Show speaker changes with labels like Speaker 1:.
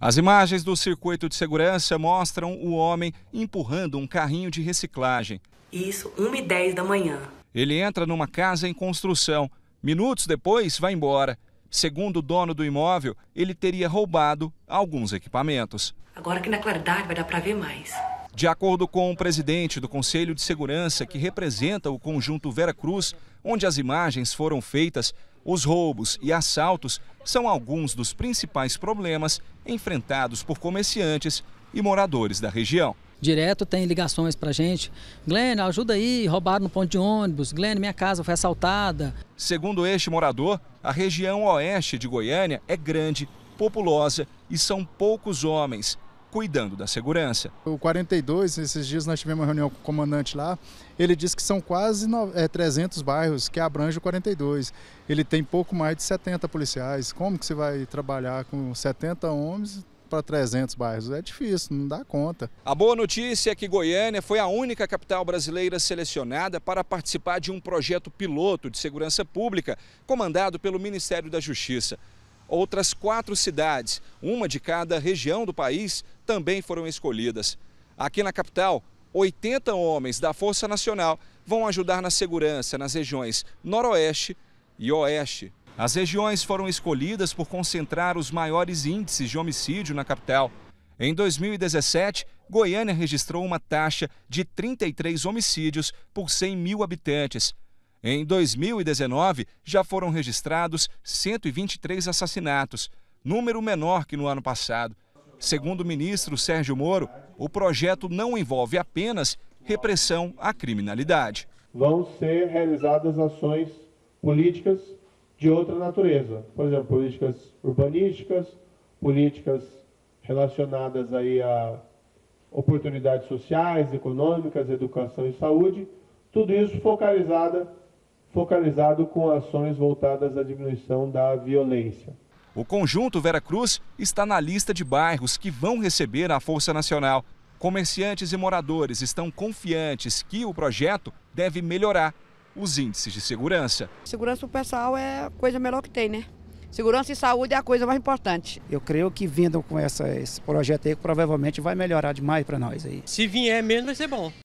Speaker 1: As imagens do circuito de segurança mostram o homem empurrando um carrinho de reciclagem. Isso, 1h10 da manhã. Ele entra numa casa em construção. Minutos depois, vai embora. Segundo o dono do imóvel, ele teria roubado alguns equipamentos. Agora que na claridade vai dar para ver mais. De acordo com o presidente do Conselho de Segurança, que representa o conjunto Vera Cruz, onde as imagens foram feitas, os roubos e assaltos são alguns dos principais problemas enfrentados por comerciantes e moradores da região.
Speaker 2: Direto tem ligações para gente. Glenn, ajuda aí, roubaram no ponto de ônibus. Glenn, minha casa foi assaltada.
Speaker 1: Segundo este morador, a região oeste de Goiânia é grande, populosa e são poucos homens cuidando da segurança.
Speaker 2: O 42, esses dias nós tivemos uma reunião com o comandante lá, ele disse que são quase 300 é, bairros que abrange o 42. Ele tem pouco mais de 70 policiais. Como que você vai trabalhar com 70 homens para 300 bairros. É difícil, não dá conta.
Speaker 1: A boa notícia é que Goiânia foi a única capital brasileira selecionada para participar de um projeto piloto de segurança pública comandado pelo Ministério da Justiça. Outras quatro cidades, uma de cada região do país, também foram escolhidas. Aqui na capital, 80 homens da Força Nacional vão ajudar na segurança nas regiões Noroeste e Oeste. As regiões foram escolhidas por concentrar os maiores índices de homicídio na capital. Em 2017, Goiânia registrou uma taxa de 33 homicídios por 100 mil habitantes. Em 2019, já foram registrados 123 assassinatos, número menor que no ano passado. Segundo o ministro Sérgio Moro, o projeto não envolve apenas repressão à criminalidade.
Speaker 3: Vão ser realizadas ações políticas de outra natureza, por exemplo, políticas urbanísticas, políticas relacionadas aí a oportunidades sociais, econômicas, educação e saúde, tudo isso focalizada focalizado com ações voltadas à diminuição da violência.
Speaker 1: O conjunto Vera Cruz está na lista de bairros que vão receber a Força Nacional. Comerciantes e moradores estão confiantes que o projeto deve melhorar os índices de segurança.
Speaker 3: Segurança para o pessoal é a coisa melhor que tem, né? Segurança e saúde é a coisa mais importante.
Speaker 1: Eu creio que vindo com
Speaker 2: essa, esse projeto aí, provavelmente vai melhorar demais para nós aí.
Speaker 3: Se vier mesmo, vai ser bom.